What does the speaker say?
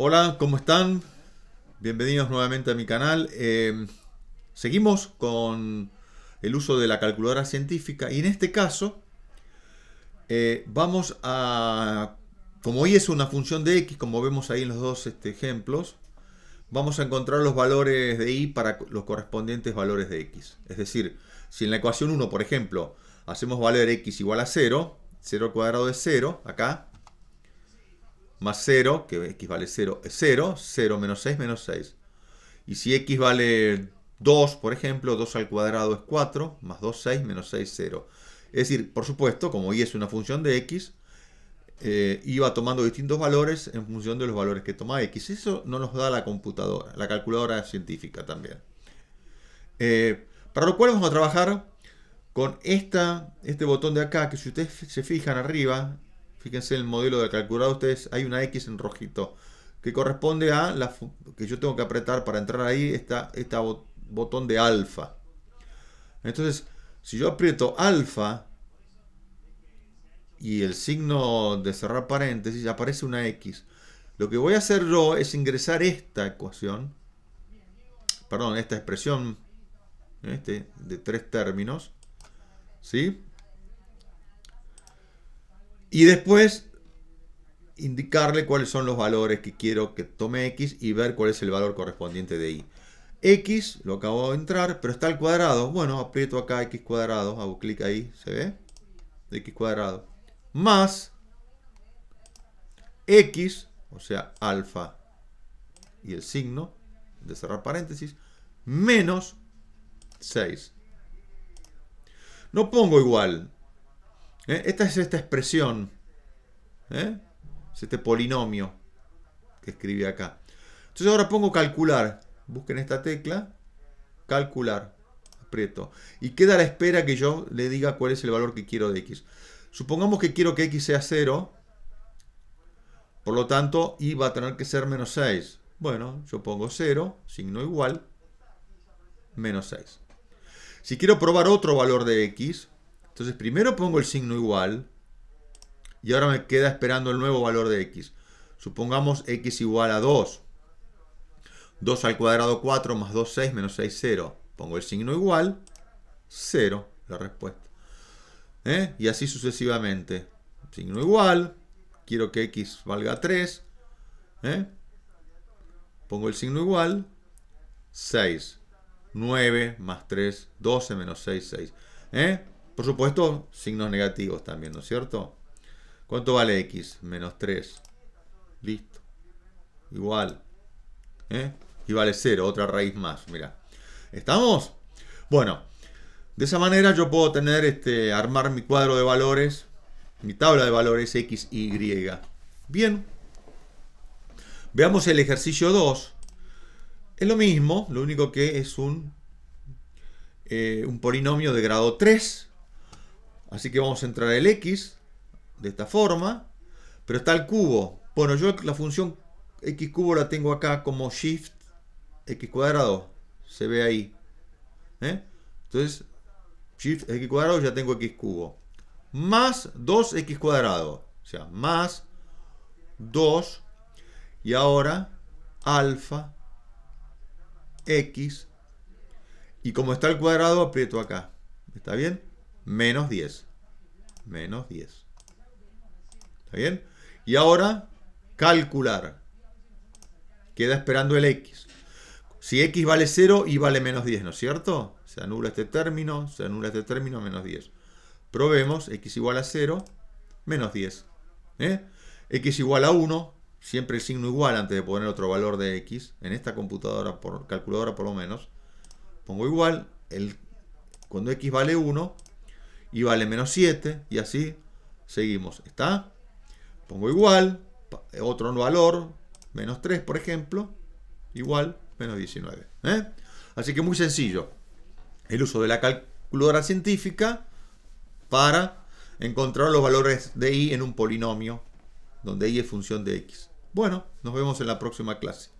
Hola, ¿cómo están? Bienvenidos nuevamente a mi canal. Eh, seguimos con el uso de la calculadora científica y en este caso eh, vamos a... Como y es una función de x, como vemos ahí en los dos este, ejemplos, vamos a encontrar los valores de y para los correspondientes valores de x. Es decir, si en la ecuación 1, por ejemplo, hacemos valer x igual a 0, 0 al cuadrado es 0, acá, más 0, que x vale 0 es 0, 0 menos 6 menos 6. Y si x vale 2, por ejemplo, 2 al cuadrado es 4, más 2, 6, menos 6, 0. Es decir, por supuesto, como y es una función de x, eh, iba tomando distintos valores en función de los valores que toma x. Eso no nos da la computadora, la calculadora científica también. Eh, para lo cual vamos a trabajar con esta, este botón de acá, que si ustedes se fijan arriba, Fíjense el modelo de calculado ustedes, hay una X en rojito que corresponde a la que yo tengo que apretar para entrar ahí está esta botón de alfa. Entonces, si yo aprieto alfa y el signo de cerrar paréntesis aparece una X. Lo que voy a hacer yo es ingresar esta ecuación, perdón, esta expresión este, de tres términos, ¿sí? Y después indicarle cuáles son los valores que quiero que tome X y ver cuál es el valor correspondiente de Y. X, lo acabo de entrar, pero está al cuadrado. Bueno, aprieto acá X cuadrado, hago clic ahí, ¿se ve? X cuadrado. Más X, o sea, alfa y el signo, de cerrar paréntesis, menos 6. No pongo igual, ¿Eh? Esta es esta expresión, ¿eh? es este polinomio que escribe acá. Entonces ahora pongo calcular. Busquen esta tecla, calcular, aprieto. Y queda a la espera que yo le diga cuál es el valor que quiero de x. Supongamos que quiero que x sea 0. Por lo tanto, y va a tener que ser menos 6. Bueno, yo pongo 0, signo igual, menos 6. Si quiero probar otro valor de x, entonces primero pongo el signo igual y ahora me queda esperando el nuevo valor de x. Supongamos x igual a 2. 2 al cuadrado 4 más 2, 6 menos 6, 0. Pongo el signo igual, 0 la respuesta. ¿Eh? Y así sucesivamente. Signo igual, quiero que x valga 3. ¿Eh? Pongo el signo igual, 6. 9 más 3, 12 menos 6, 6. ¿eh? Por supuesto, signos negativos también, ¿no es cierto? ¿Cuánto vale x? Menos 3. Listo. Igual. ¿Eh? Y vale 0, otra raíz más, mira. ¿Estamos? Bueno, de esa manera yo puedo tener, este, armar mi cuadro de valores, mi tabla de valores x, y. Bien. Veamos el ejercicio 2. Es lo mismo, lo único que es un, eh, un polinomio de grado 3 Así que vamos a entrar el x de esta forma. Pero está el cubo. Bueno, yo la función x cubo la tengo acá como shift x cuadrado. Se ve ahí. ¿eh? Entonces, shift x cuadrado ya tengo x cubo. Más 2x cuadrado. O sea, más 2. Y ahora alfa x. Y como está el cuadrado, aprieto acá. ¿Está bien? menos 10. Menos 10. ¿Está bien? Y ahora, calcular. Queda esperando el x. Si x vale 0, y vale menos 10, ¿no es cierto? Se anula este término, se anula este término, menos 10. Probemos, x igual a 0, menos 10. ¿eh? x igual a 1, siempre el signo igual antes de poner otro valor de x, en esta computadora, por calculadora por lo menos, pongo igual, el, cuando x vale 1, y vale menos 7 y así seguimos. ¿Está? Pongo igual, eh, otro valor, menos 3 por ejemplo, igual menos 19. ¿eh? Así que muy sencillo el uso de la calculadora científica para encontrar los valores de Y en un polinomio donde Y es función de x. Bueno, nos vemos en la próxima clase.